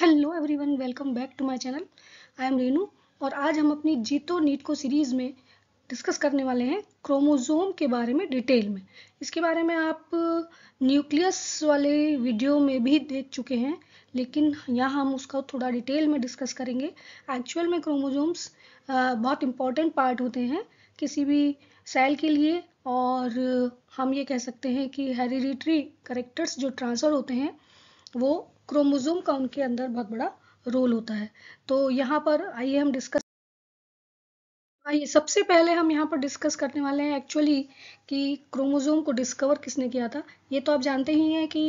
hello everyone welcome back to my channel I am Renu और आज हम अपनी जीतो नीट को सीरीज़ में डिस्कस करने वाले हैं क्रोमोज़ोम के बारे में डिटेल में इसके बारे में आप न्यूक्लियस वाले वीडियो में भी देख चुके हैं लेकिन यहाँ हम उसका थोड़ा डिटेल में डिस्कस करेंगे एक्चुअल में क्रोमोज़ोम्स बहुत इम्पॉर्टेंट पार्ट होते हैं किसी भी सेल के लिए और हम ये कह सकते हैं कि हेरिडिटरी करेक्टर्स जो ट्रांसफ़र होते हैं वो क्रोमोजोम का उनके अंदर बहुत बड़ा रोल होता है तो यहाँ पर आइए हम डिस्कस आइए सबसे पहले हम यहाँ पर डिस्कस करने वाले हैं एक्चुअली कि क्रोमोजोम को डिस्कवर किसने किया था ये तो आप जानते ही हैं कि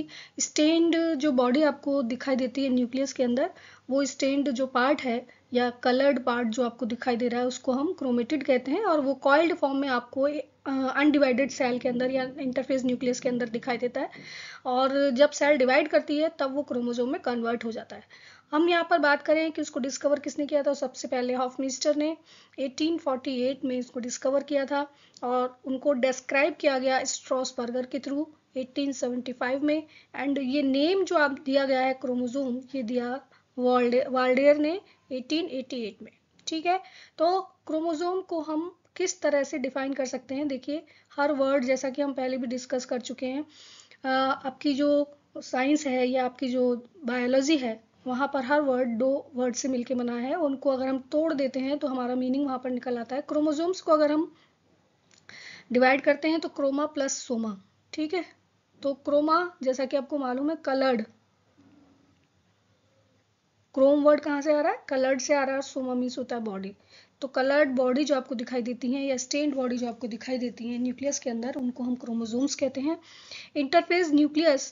स्टेंड जो बॉडी आपको दिखाई देती है न्यूक्लियस के अंदर वो स्टेंड जो पार्ट है या कलर्ड पार्ट जो आपको दिखाई दे रहा है उसको हम क्रोमेटिड कहते हैं और वो कॉइल्ड फॉर्म में आपको अनडिवाइडेड सेल के अंदर या इंटरफेस न्यूक्लियस के अंदर दिखाई देता है और जब सेल डिवाइड करती है तब वो क्रोमोजोम में कन्वर्ट हो जाता है हम यहाँ पर बात करें कि उसको डिस्कवर किसने किया था सबसे पहले हॉफमिस्टर ने 1848 में इसको डिस्कवर किया था और उनको डिस्क्राइब किया गया स्ट्रॉसबर्गर के थ्रू 1875 में एंड ये नेम जो आप दिया गया है क्रोमोजोम ये दिया वाल्डे वाल्डेयर ने 1888 में ठीक है तो क्रोमोजोम को हम किस तरह से डिफाइन कर सकते हैं देखिए हर वर्ड जैसा कि हम पहले भी डिस्कस कर चुके हैं आपकी जो साइंस है या आपकी जो बायोलॉजी है वहाँ पर हर वर्ड दो वर्ड से मिलके बना है उनको अगर हम तोड़ देते हैं तो हमारा मीनिंग वहाँ पर निकल आता है क्रोमोजोम्स को अगर हम डिवाइड करते हैं तो क्रोमा प्लस सोमा ठीक है तो क्रोमा जैसा कि आपको मालूम है कलर्ड क्रोम वर्ड कहाँ से आ रहा है कलर्ड से आ रहा है सोमा मीन्स होता है बॉडी तो कलर्ड बॉडी जो आपको दिखाई देती हैं या स्टेन्ड बॉडी जो आपको दिखाई देती हैं न्यूक्लियस के अंदर उनको हम क्रोमोजोम्स कहते हैं इंटरफेस न्यूक्लियस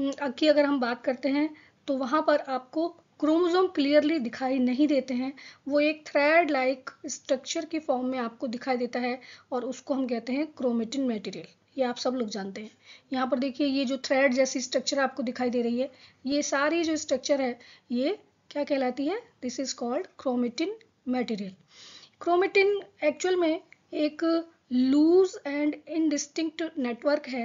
की अगर हम बात करते हैं तो वहाँ पर आपको क्रोमोजोम क्लियरली दिखाई नहीं देते हैं वो एक थ्रेड लाइक स्ट्रक्चर के फॉर्म में आपको दिखाई देता है और उसको हम कहते हैं क्रोमेटिन मेटेरियल ये आप सब लोग जानते हैं यहाँ पर देखिए ये जो थ्रेड जैसी स्ट्रक्चर आपको दिखाई दे रही है ये सारी जो स्ट्रक्चर है ये क्या कहलाती है this is called chromatin material chromatin actual में एक लूज एंड इनडिस्टिंक्ट नेटवर्क है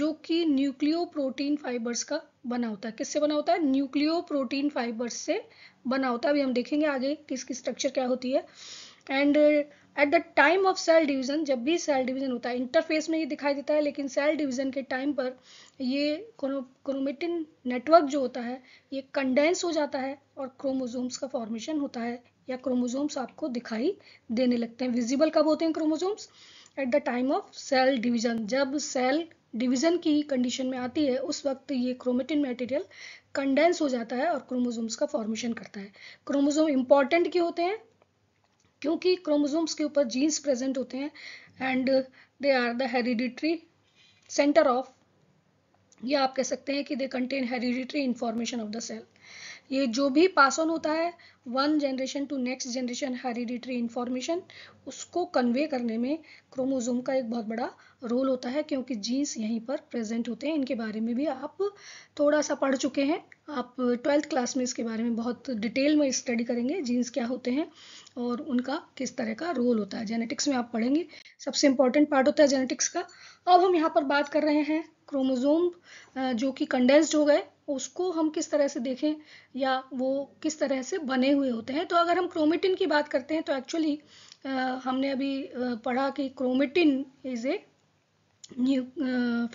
जो कि न्यूक्लियो प्रोटीन फाइबर्स का बना होता है किससे बना होता है न्यूक्लियो प्रोटीन फाइबर्स से बना होता है अभी हम देखेंगे आगे कि इसकी स्ट्रक्चर क्या होती है and at the time of cell division जब भी सेल डिवीजन होता है इंटरफेस में ये दिखाई देता है लेकिन सेल डिवीजन के टाइम पर ये क्रोमेटिन नेटवर्क जो होता है ये कंडेंस हो जाता है और क्रोमोजोम्स का फॉर्मेशन होता है या क्रोमोजोम्स आपको दिखाई देने लगते हैं विजिबल कब होते हैं chromosomes at the time of cell division जब सेल डिवीजन की कंडीशन में आती है उस वक्त ये क्रोमेटिन मटेरियल कंडेंस हो जाता है और क्रोमोजोम्स का फॉर्मेशन करता है क्रोमोजोम इंपॉर्टेंट क्यों होते हैं क्योंकि क्रोमोजोम्स के ऊपर जीन्स प्रेजेंट होते हैं and they are the hereditary centre of या आप कह सकते हैं कि they contain hereditary information of the cell ये जो भी पास ऑन होता है one generation to next generation hereditary information उसको कन्वे करने में क्रोमोजोम का एक बहुत बड़ा रोल होता है क्योंकि जीन्स यहीं पर प्रेजेंट होते हैं इनके बारे में भी आप थोड़ा सा पढ़ चुके हैं आप ट्वेल्थ क्लास में इसके बारे में बहुत डिटेल में स्टडी करेंगे जीन्स क्या होते हैं और उनका किस तरह का रोल होता है जेनेटिक्स में आप पढ़ेंगे सबसे इंपॉर्टेंट पार्ट होता है जेनेटिक्स का अब हम यहाँ पर बात कर रहे हैं क्रोमोजोम जो कि कंडेंस्ड हो गए उसको हम किस तरह से देखें या वो किस तरह से बने हुए होते हैं तो अगर हम क्रोमेटिन की बात करते हैं तो एक्चुअली हमने अभी पढ़ा कि chromatin is a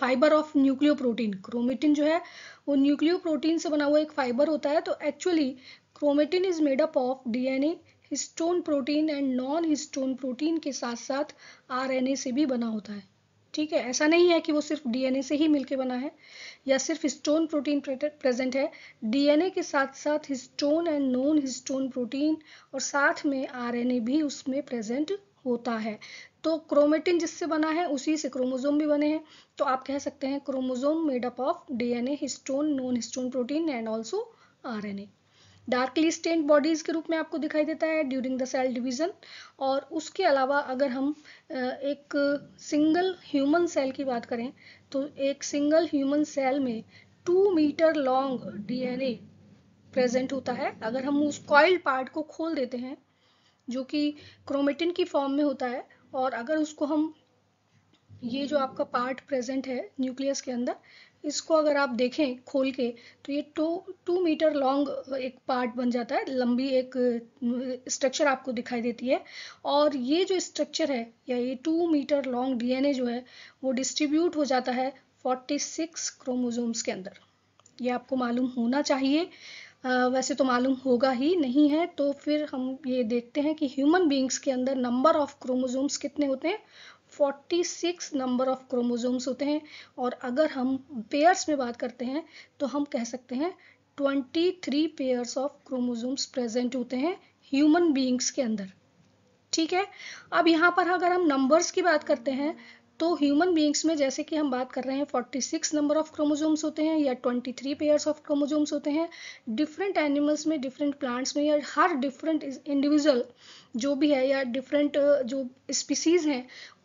fibre of nucleoprotein chromatin जो है वो न्यूक्लियो प्रोटीन से बना हुआ एक फाइबर होता है तो actually chromatin is made up of DNA histone protein and non histone protein के साथ साथ आरएनए से भी बना होता है ठीक है ऐसा नहीं है कि वो सिर्फ डीएनए से ही मिलके बना है या सिर्फ हिस्टोन प्रोटीन प्रेजेंट है डीएनए के साथ साथ histone and non histone protein और साथ में आरएनए भी उसमें प्रेजेंट होता है तो क्रोमेटिन जिससे बना है उसी से क्रोमोजोम भी बने हैं तो आप कह सकते हैं chromosome made up of DNA histone non histone protein and also RNA darkly stain bodies के रूप में आपको दिखाई देता है ड्यूरिंग द सेल डिवीजन और उसके अलावा अगर हम एक सिंगल ह्यूमन सेल की बात करें तो एक सिंगल ह्यूमन सेल में two metre long DNA present होता है अगर हम उस कॉइल पार्ट को खोल देते हैं जो कि क्रोमेटिन की फॉर्म में होता है और अगर उसको हम ये जो आपका पार्ट प्रेजेंट है न्यूक्लियस के अंदर इसको अगर आप देखें खोल के तो ये टू टू मीटर लॉन्ग एक पार्ट बन जाता है लंबी एक स्ट्रक्चर आपको दिखाई देती है और ये जो स्ट्रक्चर है या ये टू मीटर लॉन्ग डीएनए जो है वो डिस्ट्रीब्यूट हो जाता है 46 क्रोमोजोम्स के अंदर ये आपको मालूम होना चाहिए आ, वैसे तो मालूम होगा ही नहीं है तो फिर हम ये देखते हैं कि ह्यूमन बींग्स के अंदर नंबर ऑफ क्रोमोजोम्स कितने होते हैं 46 नंबर ऑफ क्रोमोजोम्स होते हैं और अगर हम पेयर्स में बात करते हैं तो हम कह सकते हैं 23 पेयर्स ऑफ क्रोमोजोम्स प्रेजेंट होते हैं ह्यूमन बींग्स के अंदर ठीक है अब यहाँ पर अगर हम नंबर्स की बात करते हैं तो ह्यूमन बींग्स में जैसे कि हम बात कर रहे हैं 46 नंबर ऑफ क्रोमोजोम्स होते हैं या 23 पेयर्स ऑफ क्रोमोजोम्स होते हैं डिफरेंट एनिमल्स में डिफरेंट प्लांट्स में या हर डिफरेंट इंडिविजुअल जो भी है या डिफरेंट जो स्पीसीज हैं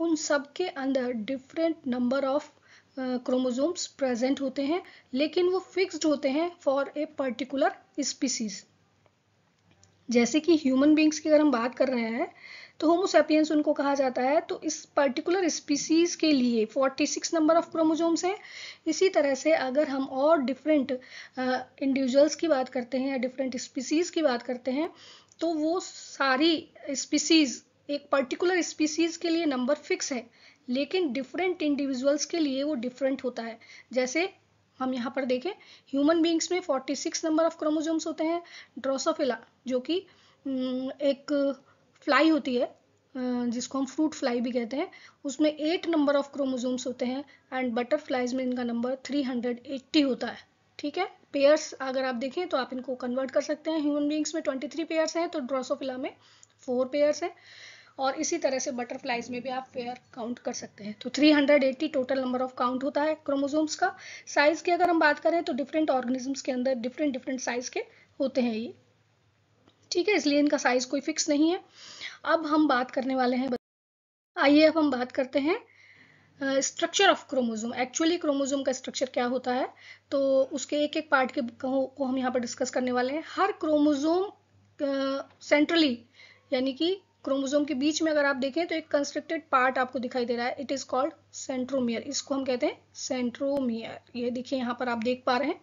उन सब के अंदर different number of chromosomes present होते हैं लेकिन वो फिक्स्ड होते हैं फॉर ए पर्टिकुलर स्पीसीज जैसे कि ह्यूमन बींग्स की अगर हम बात कर रहे हैं तो होमोसेपियंस उनको कहा जाता है तो इस पर्टिकुलर स्पीसीज के लिए 46 नंबर ऑफ क्रोमोजोम्स हैं इसी तरह से अगर हम और डिफरेंट इंडिविजुअल्स की बात करते हैं या डिफरेंट स्पीसीज की बात करते हैं तो वो सारी स्पीसीज एक पर्टिकुलर स्पीसीज के लिए नंबर फिक्स है लेकिन डिफरेंट इंडिविजुअल्स के लिए वो डिफरेंट होता है जैसे हम यहाँ पर देखें ह्यूमन बींग्स में 46 नंबर ऑफ क्रोमोजोम्स होते हैं ड्रोसोफिला जो कि एक फ्लाई होती है जिसको हम फ्रूट फ्लाई भी कहते हैं उसमें एट नंबर ऑफ क्रोमोजोम्स होते हैं एंड बटरफ्लाइज में इनका नंबर 380 होता है ठीक है पेयर्स अगर आप देखें तो आप इनको कन्वर्ट कर सकते हैं ह्यूमन बींग्स में 23 पेयर्स हैं तो ड्रोसोफिला में फोर पेयर्स हैं और इसी तरह से बटरफ्लाइज में भी आप पेयर काउंट कर सकते हैं तो 380 टोटल नंबर ऑफ काउंट होता है क्रोमोजोम्स का साइज़ की अगर हम बात करें तो डिफरेंट ऑर्गेनिजम्स के अंदर डिफरेंट डिफरेंट साइज़ के होते हैं ये ठीक है इसलिए इनका साइज कोई फिक्स नहीं है अब हम बात करने वाले हैं आइए अब हम बात करते हैं structure of chromosome actually chromosome का स्ट्रक्चर क्या होता है तो उसके एक एक पार्ट के को हम यहाँ पर डिस्कस करने वाले हैं हर क्रोमोजोम सेंट्रली यानी कि क्रोमोजोम के बीच में अगर आप देखें तो एक कंस्ट्रक्टेड पार्ट आपको दिखाई दे रहा है इट इज कॉल्ड सेंट्रोमियर इसको हम कहते हैं सेंट्रोमियर ये देखिए यहाँ पर आप देख पा रहे हैं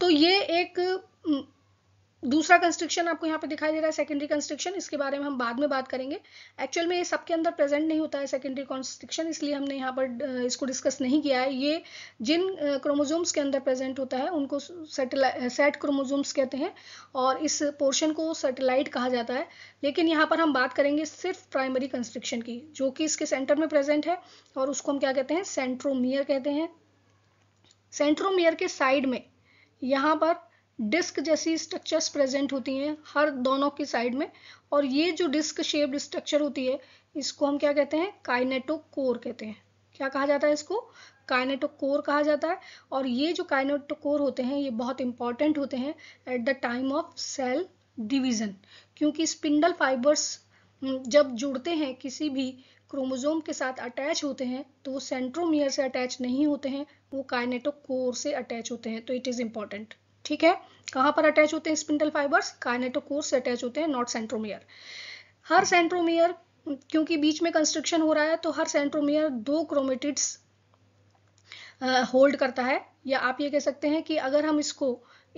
तो ये एक दूसरा कंस्ट्रक्शन आपको यहाँ पे दिखाई दे रहा है सेकेंडरी कंस्ट्रक्शन इसके बारे में हम बाद में बात करेंगे एक्चुअल में ये सबके अंदर प्रेजेंट नहीं होता है सेकेंडरी कंस्ट्रक्शन इसलिए हमने यहाँ पर इसको डिस्कस नहीं किया है ये जिन क्रोमोजोम्स के अंदर प्रेजेंट होता है उनको सेट क्रोमोजोम्स कहते हैं और इस पोर्शन को सेटेलाइट कहा जाता है लेकिन यहाँ पर हम बात करेंगे सिर्फ प्राइमरी कंस्ट्रक्शन की जो कि इसके सेंटर में प्रेजेंट है और उसको हम क्या कहते हैं सेंट्रोमियर कहते हैं सेंट्रोमियर के साइड में यहाँ पर डिस्क जैसी स्ट्रक्चर्स प्रेजेंट होती हैं हर दोनों की साइड में और ये जो डिस्क शेप्ड स्ट्रक्चर होती है इसको हम क्या कहते हैं काइनेटो कोर कहते हैं क्या कहा जाता है इसको काइनेटो कोर कहा जाता है और ये जो काइनेटो कोर होते हैं ये बहुत इंपॉर्टेंट होते हैं at the time of cell division क्योंकि स्पिंडल हम्म, फाइबर्स जब जुड़ते हैं किसी भी क्रोमोजोम के साथ अटैच होते हैं तो वो सेंट्रोमियर से अटैच नहीं होते हैं वो काइनेटो कोर से अटैच होते हैं तो इट इज़ इंपॉर्टेंट ठीक है कहाँ पर अटैच होते हैं स्पिंडल फाइबर्स काइनेटोकोर से अटैच होते हैं नॉट सेंट्रोमियर हर सेंट्रोमियर क्योंकि बीच में कंस्ट्रक्शन हो रहा है तो हर सेंट्रोमियर दो क्रोमेटिड्स होल्ड करता है या आप ये कह सकते हैं कि अगर हम इसको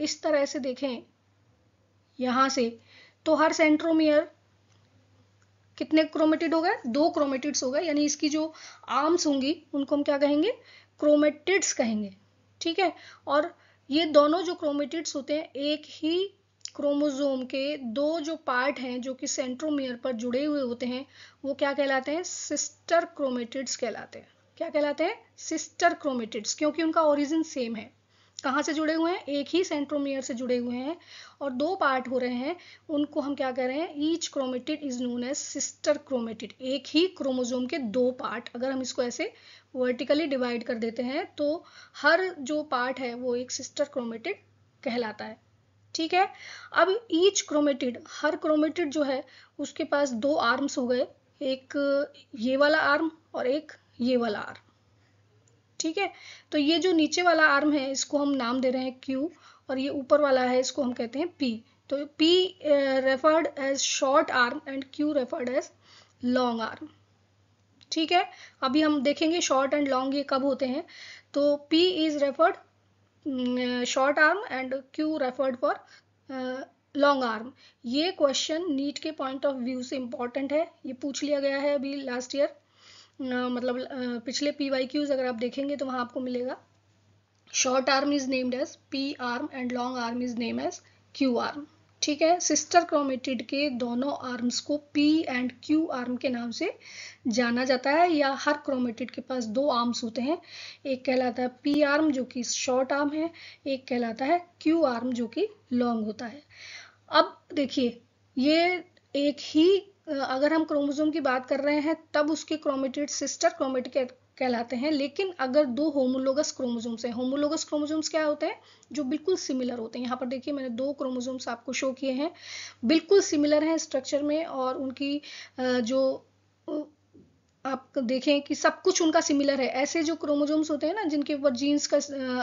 इस तरह से देखें यहां से तो हर सेंट्रोमियर कितने क्रोमेटिड हो गए दो क्रोमेटिड्स हो गए यानी इसकी जो आर्म्स होंगी उनको हम क्या कहेंगे क्रोमेटिड्स कहेंगे ठीक है और ये दोनों जो क्रोमेटिड्स होते हैं एक ही क्रोमोजोम के दो जो पार्ट हैं जो कि सेंट्रोमियर पर जुड़े हुए होते हैं वो क्या कहलाते हैं सिस्टर क्रोमेटिड्स कहलाते हैं क्या कहलाते हैं सिस्टर क्रोमेटिड्स क्योंकि उनका ओरिजिन सेम है कहाँ से जुड़े हुए हैं एक ही सेंट्रोमियर से जुड़े हुए हैं और दो पार्ट हो रहे हैं उनको हम क्या कह रहे हैं each chromatid is known as sister chromatid एक ही क्रोमोजोम के दो पार्ट अगर हम इसको ऐसे वर्टिकली डिवाइड कर देते हैं तो हर जो पार्ट है वो एक सिस्टर क्रोमेटिड कहलाता है ठीक है अब ईच क्रोमेटिड हर क्रोमेटिड जो है उसके पास दो आर्म्स हो गए एक ये वाला आर्म और एक ये वाला आर्म ठीक है तो ये जो नीचे वाला आर्म है इसको हम नाम दे रहे हैं क्यू और ये ऊपर वाला है इसको हम कहते हैं पी तो P referred as short arm and Q referred as long arm ठीक है अभी हम देखेंगे शॉर्ट एंड लॉन्ग ये कब होते हैं तो P is referred short arm and Q referred for long arm ये क्वेश्चन नीट के पॉइंट ऑफ व्यू से इंपॉर्टेंट है ये पूछ लिया गया है अभी लास्ट ईयर मतलब पिछले पी वाई क्यूज अगर आप देखेंगे तो वहाँ आपको मिलेगा short arm is named as P arm and long arm is name as Q arm ठीक है सिस्टर क्रोमेटिड के दोनों आर्म्स को पी एंड क्यू आर्म के नाम से जाना जाता है या हर क्रोमेटिड के पास दो आर्म्स होते हैं एक कहलाता है पी आर्म जो कि शॉर्ट आर्म है एक कहलाता है क्यू आर्म जो कि लॉन्ग होता है अब देखिए ये एक ही अगर हम क्रोमोजोम की बात कर रहे हैं तब उसके क्रोमेटेड सिस्टर क्रोमेट कहलाते हैं लेकिन अगर दो होमोलोगस क्रोमोजोम्स हैं होमोलोगस क्रोमोजोम्स क्या होते हैं जो बिल्कुल सिमिलर होते हैं यहाँ पर देखिए मैंने दो क्रोमोजोम्स आपको शो किए हैं बिल्कुल सिमिलर हैं स्ट्रक्चर में और उनकी जो आप देखें कि सब कुछ उनका सिमिलर है ऐसे जो क्रोमोजोम्स होते हैं ना जिनके ऊपर जीन्स का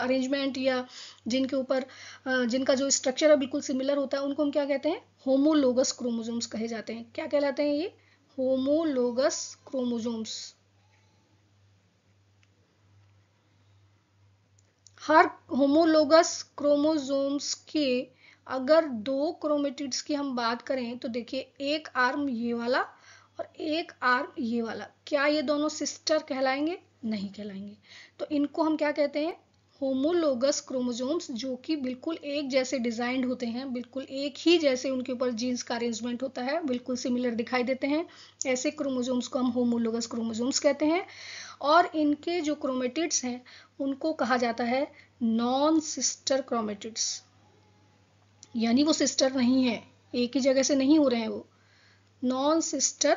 अरेंजमेंट या जिनके ऊपर जिनका जो स्ट्रक्चर है बिल्कुल सिमिलर होता है उनको हम क्या कहते हैं होमोलोगस क्रोमोजोम्स कहे जाते हैं क्या कहलाते हैं ये होमोलोगस क्रोमोजोम्स हर होमोलोगस क्रोमोजोम्स के अगर दो क्रोमेटिड्स की हम बात करें तो देखिए एक आर्म ये वाला और एक आर्म ये वाला क्या ये दोनों सिस्टर कहलाएंगे नहीं कहलाएंगे तो इनको हम क्या कहते हैं होमोलोगस क्रोमोजोम्स जो कि बिल्कुल एक जैसे डिजाइंड होते हैं बिल्कुल एक ही जैसे उनके ऊपर जीन्स का अरेंजमेंट होता है बिल्कुल सिमिलर दिखाई देते हैं ऐसे क्रोमोजोम्स को हम होमोलोगस क्रोमोजोम्स कहते हैं और इनके जो क्रोमेटिड्स हैं उनको कहा जाता है नॉन सिस्टर क्रोमेटिड्स यानी वो सिस्टर नहीं है एक ही जगह से नहीं हो रहे हैं वो नॉन सिस्टर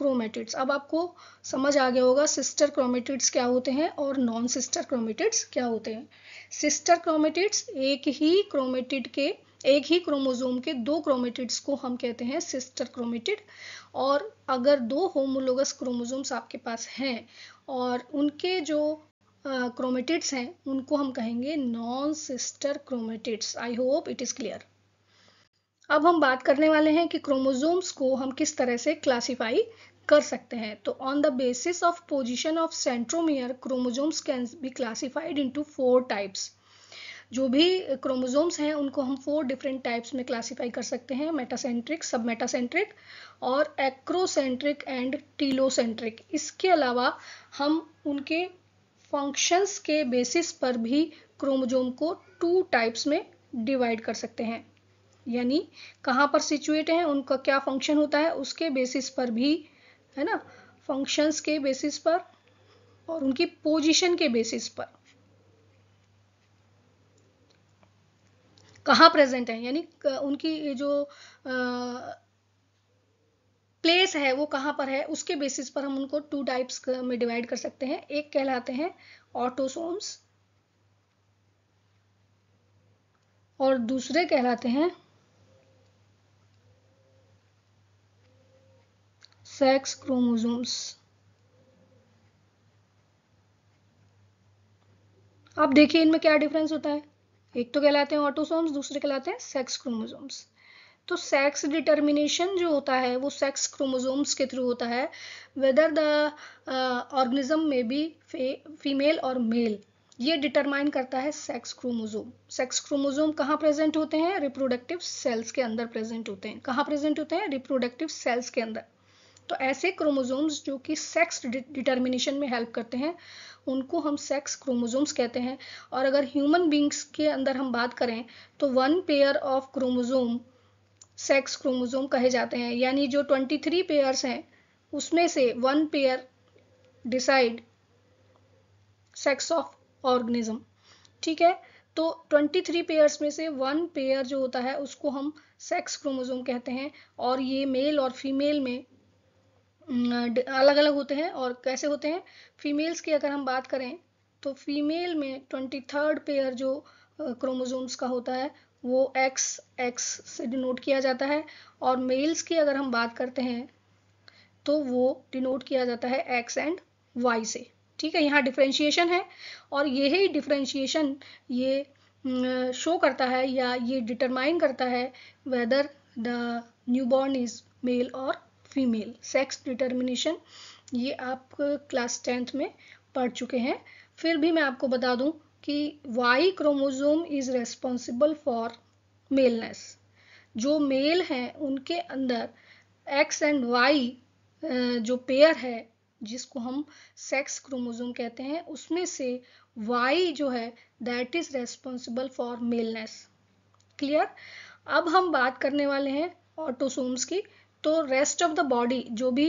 क्रोमेटिड्स अब आपको समझ आ गया होगा सिस्टर क्रोमेटिड्स क्या होते हैं और नॉन सिस्टर क्रोमेटिड्स क्या होते हैं सिस्टर क्रोमेटिड्स एक ही क्रोमेटिड के एक ही क्रोमोजोम के दो क्रोमेटिड्स को हम कहते हैं सिस्टर क्रोमेटिड और अगर दो होमोलोगस क्रोमोजोम्स आपके पास हैं और उनके जो क्रोमेटिड्स हैं उनको हम कहेंगे non sister chromatids I hope it is clear अब हम बात करने वाले हैं कि क्रोमोजोम्स को हम किस तरह से क्लासिफाई कर सकते हैं तो on the basis of position of centromere chromosomes can be classified to four types जो भी क्रोमोजोम्स हैं उनको हम फोर डिफरेंट टाइप्स में क्लासिफाई कर सकते हैं मेटासेंट्रिक सब मेटासेंट्रिक और एक्रोसेंट्रिक एंड टीलोसेंट्रिक इसके अलावा हम उनके फंक्शंस के बेसिस पर भी क्रोमोजोम को टू टाइप्स में डिवाइड कर सकते हैं यानी कहाँ पर सिचुएट हैं उनका क्या फंक्शन होता है उसके बेसिस पर भी है ना फंक्शंस के बेसिस पर और उनकी पोजीशन के बेसिस पर कहाँ प्रेजेंट है यानी उनकी जो आ, प्लेस है वो कहाँ पर है उसके बेसिस पर हम उनको टू टाइप्स में डिवाइड कर सकते हैं एक कहलाते हैं ऑटोसोम्स और दूसरे कहलाते हैं sex क्रोमोजोम्स अब देखिए इनमें क्या डिफरेंस होता है एक तो कहलाते हैं ऑटोसोम्स दूसरे कहलाते हैं सेक्स क्रोमोसोम्स तो सेक्स डिटर्मिनेशन जो होता है वो सेक्स क्रोमोसोम्स के थ्रू होता है वेदर द ऑर्गेनिज्म में भी फीमेल और मेल ये डिटरमाइन करता है सेक्स क्रोमोजोम सेक्स क्रोमोजोम कहाँ प्रेजेंट होते हैं रिप्रोडक्टिव सेल्स के अंदर प्रेजेंट होते हैं कहाँ प्रेजेंट होते हैं रिप्रोडक्टिव सेल्स के अंदर तो ऐसे क्रोमोजोम्स जो कि सेक्स डिटर्मिनेशन में हेल्प करते हैं उनको हम सेक्स क्रोमोजोम्स कहते हैं और अगर ह्यूमन बींग्स के अंदर हम बात करें तो one pair of chromosome sex chromosome कहे जाते हैं यानी जो 23 पेयर्स हैं उसमें से one pair decide sex of organism ठीक है तो 23 पेयर्स में से वन पेयर जो होता है उसको हम सेक्स क्रोमोजोम कहते हैं और ये मेल और फीमेल में अलग अलग होते हैं और कैसे होते हैं फीमेल्स की अगर हम बात करें तो फीमेल में ट्वेंटी थर्ड पेयर जो क्रोमोजोम्स का होता है वो एक्स एक्स से डिनोट किया जाता है और मेल्स की अगर हम बात करते हैं तो वो डिनोट किया जाता है एक्स एंड वाई से ठीक है यहाँ डिफ्रेंशिएशन है और यही डिफ्रेंशिएशन ये शो करता है या ये डिटरमाइन करता है whether the new born is male और फीमेल सेक्स डिटर्मिनेशन ये आप क्लास टेंथ में पढ़ चुके हैं फिर भी मैं आपको बता दूं कि Y chromosome is responsible for maleness जो मेल हैं उनके अंदर एक्स एंड वाई जो पेयर है जिसको हम सेक्स क्रोमोजोम कहते हैं उसमें से वाई जो है that is responsible for maleness clear अब हम बात करने वाले हैं ऑटोसोम्स की तो रेस्ट ऑफ द बॉडी जो भी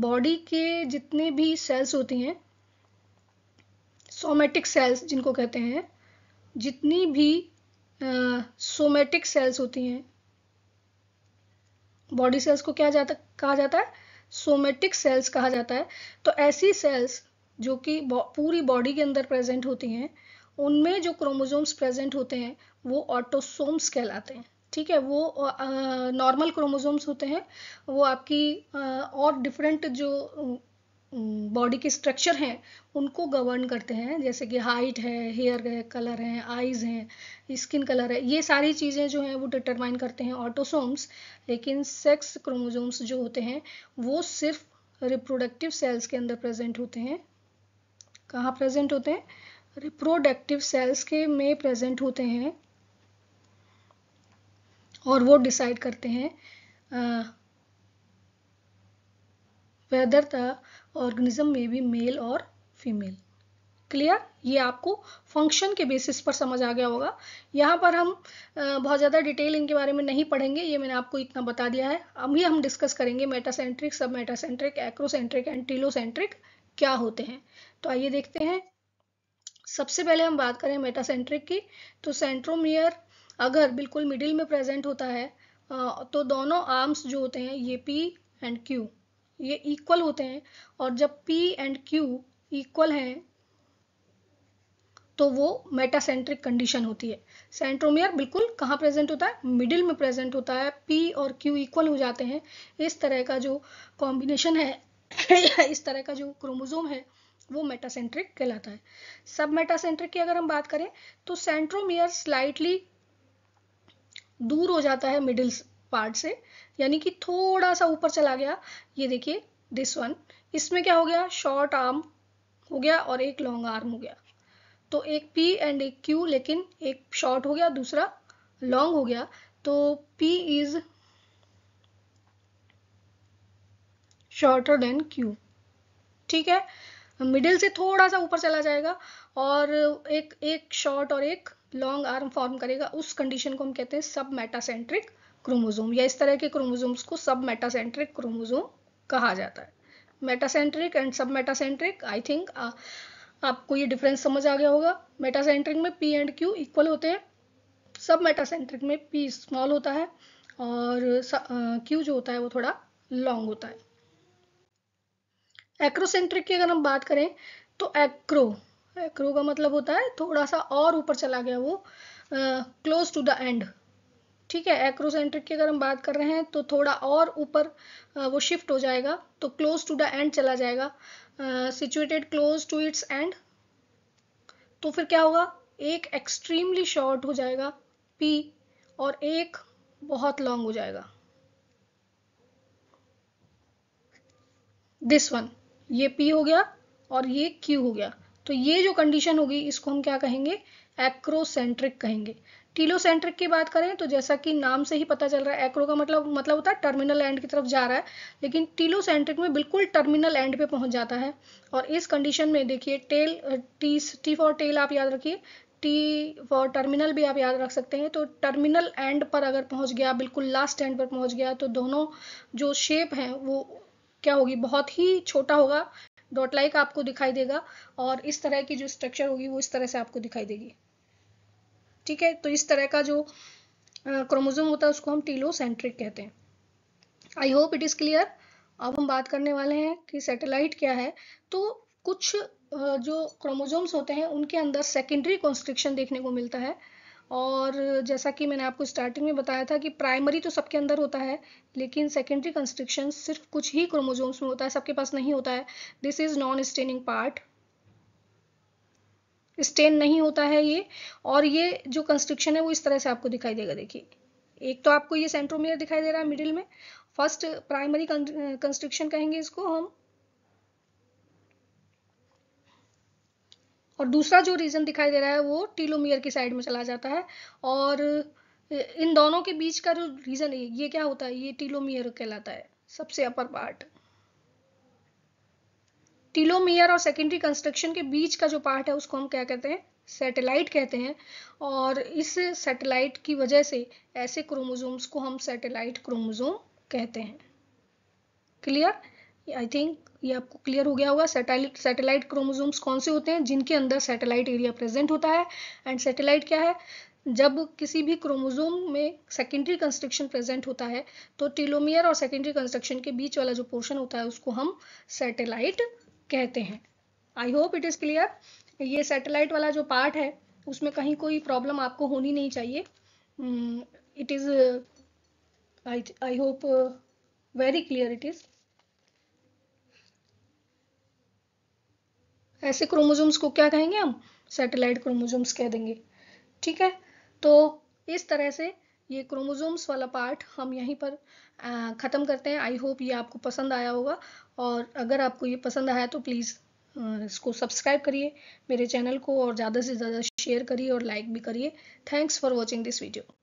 बॉडी के जितने भी सेल्स होती हैं सोमेटिक सेल्स जिनको कहते हैं जितनी भी सोमेटिक uh, सेल्स होती हैं बॉडी सेल्स को क्या जाता कहा जाता है सोमेटिक सेल्स कहा जाता है तो ऐसी सेल्स जो कि पूरी बॉडी के अंदर प्रेजेंट होती हैं उनमें जो क्रोमोजोम्स प्रेजेंट होते हैं वो ऑटोसोम्स कहलाते हैं ठीक है वो नॉर्मल क्रोमोसोम्स होते हैं वो आपकी और डिफरेंट जो बॉडी के स्ट्रक्चर हैं उनको गवर्न करते हैं जैसे कि हाइट है हेयर है कलर है आइज़ हैं स्किन कलर है ये सारी चीज़ें जो हैं वो डिटरमाइन करते हैं ऑटोसोम्स लेकिन सेक्स क्रोमोसोम्स जो होते हैं वो सिर्फ रिप्रोडक्टिव सेल्स के अंदर प्रेजेंट होते हैं कहाँ प्रेजेंट होते हैं रिप्रोडक्टिव सेल्स के में प्रेजेंट होते हैं और वो डिसाइड करते हैं वेदर द ऑर्गेनिज्म में भी मेल और फीमेल क्लियर ये आपको फंक्शन के बेसिस पर समझ आ गया होगा यहाँ पर हम बहुत ज़्यादा डिटेल इनके बारे में नहीं पढ़ेंगे ये मैंने आपको इतना बता दिया है अभी हम डिस्कस करेंगे मेटासेंट्रिक सब मेटासेंट्रिक एक्रोसेंट्रिक एंड टीलोसेंट्रिक क्या होते हैं तो आइए देखते हैं सबसे पहले हम बात करें मेटासेंट्रिक की तो सेंट्रोमियर अगर बिल्कुल मिडिल में प्रेजेंट होता है तो दोनों आर्म्स जो होते हैं ये पी एंड क्यू ये इक्वल होते हैं और जब पी एंड क्यू इक्वल हैं तो वो मेटासेंट्रिक कंडीशन होती है सेंट्रोमियर बिल्कुल कहाँ प्रेजेंट होता है मिडिल में प्रेजेंट होता है पी और क्यू इक्वल हो जाते हैं इस तरह का जो कॉम्बिनेशन है इस तरह का जो क्रोमोजोम है वो मेटासेंट्रिक कहलाता है सब मेटासेंट्रिक की अगर हम बात करें तो सेंट्रोमियर स्लाइटली दूर हो जाता है मिडिल पार्ट से यानी कि थोड़ा सा ऊपर चला गया ये देखिए दिस वन इसमें क्या हो गया शॉर्ट आर्म हो गया और एक लॉन्ग आर्म हो गया तो एक पी एंड एक क्यू लेकिन एक शॉर्ट हो गया दूसरा लॉन्ग हो गया तो P is shorter than Q ठीक है मिडिल से थोड़ा सा ऊपर चला जाएगा और एक एक शॉर्ट और एक लॉन्ग आर्म फॉर्म करेगा उस कंडीशन को हम कहते हैं सब मेटासेंट्रिक क्रोमोजोम या इस तरह के क्रोमोजोम्स को सब मेटासेंट्रिक क्रोमोजोम कहा जाता है metacentric and sub metacentric I think आपको ये डिफरेंस समझ आ गया होगा मेटासेंट्रिक में पी एंड क्यू इक्वल होते हैं सब मेटासेंट्रिक में पी स्मॉल होता है और क्यू जो होता है वो थोड़ा लॉन्ग होता है एक्रोसेंट्रिक की अगर हम बात करें तो एक्रो एक्रो का मतलब होता है थोड़ा सा और ऊपर चला गया वो क्लोज टू द एंड ठीक है एक्रोसेंट्रिक की अगर हम बात कर रहे हैं तो थोड़ा और ऊपर वो शिफ्ट हो जाएगा तो क्लोज टू द एंड चला जाएगा situated close to its end तो फिर क्या होगा एक एक्सट्रीमली शॉर्ट हो जाएगा पी और एक बहुत लॉन्ग हो जाएगा दिस वन ये पी हो गया और ये क्यू हो गया तो ये जो कंडीशन होगी इसको हम क्या कहेंगे एक्रोसेंट्रिक कहेंगे टीलोसेंट्रिक की बात करें तो जैसा कि नाम से ही पता चल रहा है एक्रो का मतलब मतलब होता है टर्मिनल एंड की तरफ जा रहा है लेकिन टीलोसेंट्रिक में बिल्कुल टर्मिनल एंड पे पहुंच जाता है और इस कंडीशन में देखिए tail T T for tail आप याद रखिए टी फॉर टर्मिनल भी आप याद रख सकते हैं तो टर्मिनल एंड पर अगर पहुंच गया बिल्कुल लास्ट एंड पर पहुंच गया तो दोनों जो शेप हैं वो क्या होगी बहुत ही छोटा होगा डॉट लाइक आपको दिखाई देगा और इस तरह की जो स्ट्रक्चर होगी वो इस तरह से आपको दिखाई देगी ठीक है तो इस तरह का जो क्रोमोजोम होता है उसको हम टीलोसेंट्रिक कहते हैं I hope it is clear अब हम बात करने वाले हैं कि सैटेलाइट क्या है तो कुछ जो क्रोमोजोम्स होते हैं उनके अंदर सेकेंडरी कॉन्स्ट्रिक्शन देखने को मिलता है और जैसा कि मैंने आपको स्टार्टिंग में बताया था कि प्राइमरी तो सबके अंदर होता है लेकिन सेकेंडरी कंस्ट्रिक्शन सिर्फ कुछ ही क्रोमोजोम्स में होता है सबके पास नहीं होता है this is non staining part stain नहीं होता है ये और ये जो कंस्ट्रिक्शन है वो इस तरह से आपको दिखाई देगा देखिए एक तो आपको ये सेंट्रोमियर दिखाई दे रहा है मिडिल में फर्स्ट प्राइमरी कंस्ट्रिक्शन कहेंगे इसको हम और दूसरा जो रीज़न दिखाई दे रहा है वो टीलोमियर की साइड में चला जाता है और इन दोनों के बीच का जो रीज़न है ये क्या होता है ये टीलोमियर कहलाता है सबसे अपर पार्ट टीलोमियर और सेकेंडरी कंस्ट्रक्शन के बीच का जो पार्ट है उसको हम क्या कहते हैं सैटेलाइट कहते हैं और इस सैटेलाइट की वजह से ऐसे क्रोमोजोम्स को हम सैटेलाइट क्रोमोजोम कहते हैं क्लियर आई थिंक ये आपको क्लियर हो गया होगा सैटेलाइट सैटेलाइट क्रोमोजोम्स कौन से होते हैं जिनके अंदर सैटेलाइट एरिया प्रेजेंट होता है एंड सैटेलाइट क्या है जब किसी भी क्रोमोजोम में सेकेंडरी कंस्ट्रक्शन प्रेजेंट होता है तो टेलोमियर और सेकेंडरी कंस्ट्रक्शन के बीच वाला जो पोर्शन होता है उसको हम सैटेलाइट कहते हैं I hope it is clear ये सैटेलाइट वाला जो पार्ट है उसमें कहीं कोई प्रॉब्लम आपको होनी नहीं चाहिए it is I I hope very clear it is ऐसे क्रोमोजोम्स को क्या कहेंगे हम सैटेलाइट क्रोमोजोम्स कह देंगे ठीक है तो इस तरह से ये क्रोमोजोम्स वाला पार्ट हम यहीं पर ख़त्म करते हैं आई होप ये आपको पसंद आया होगा और अगर आपको ये पसंद आया तो प्लीज़ इसको सब्सक्राइब करिए मेरे चैनल को और ज़्यादा से ज़्यादा शेयर करिए और लाइक भी करिए thanks for watching this video